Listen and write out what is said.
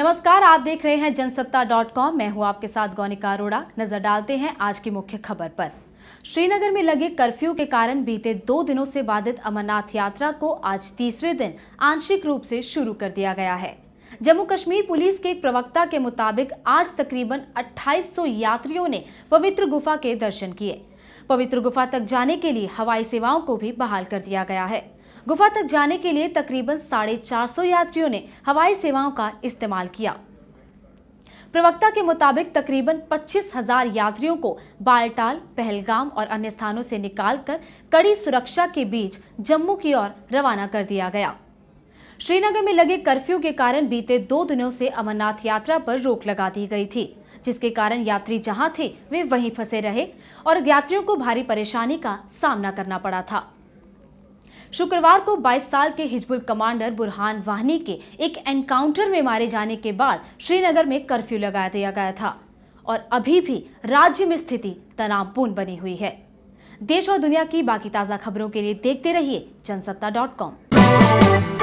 नमस्कार आप देख रहे हैं जनसत्ता डॉट कॉम मैं हूं आपके साथ गौनिका अरोड़ा नजर डालते हैं आज की मुख्य खबर पर श्रीनगर में लगे कर्फ्यू के कारण बीते दो दिनों से बाधित अमरनाथ यात्रा को आज तीसरे दिन आंशिक रूप से शुरू कर दिया गया है जम्मू कश्मीर पुलिस के एक प्रवक्ता के मुताबिक आज तकरीबन 2800 यात्रियों ने पवित्र गुफा के दर्शन किए पवित्र गुफा तक जाने के लिए हवाई सेवाओं को भी बहाल कर दिया गया है गुफा तक जाने के लिए तकरीबन साढ़े चार सौ यात्रियों ने हवाई सेवाओं का इस्तेमाल किया प्रवक्ता के मुताबिक तकरीबन पच्चीस हजार यात्रियों को बालटाल पहलगाम और अन्य स्थानों से निकालकर कड़ी सुरक्षा के बीच जम्मू की ओर रवाना कर दिया गया श्रीनगर में लगे कर्फ्यू के कारण बीते दो दिनों से अमरनाथ यात्रा पर रोक लगा दी गई थी जिसके कारण यात्री जहां थे वे वहीं फंसे रहे और यात्रियों को भारी परेशानी का सामना करना पड़ा था शुक्रवार को 22 साल के हिजबुल कमांडर बुरहान वाहनी के एक एनकाउंटर में मारे जाने के बाद श्रीनगर में कर्फ्यू लगा दिया गया था और अभी भी राज्य में स्थिति तनावपूर्ण बनी हुई है देश और दुनिया की बाकी ताज़ा खबरों के लिए देखते रहिए जनसत्ता डॉट कॉम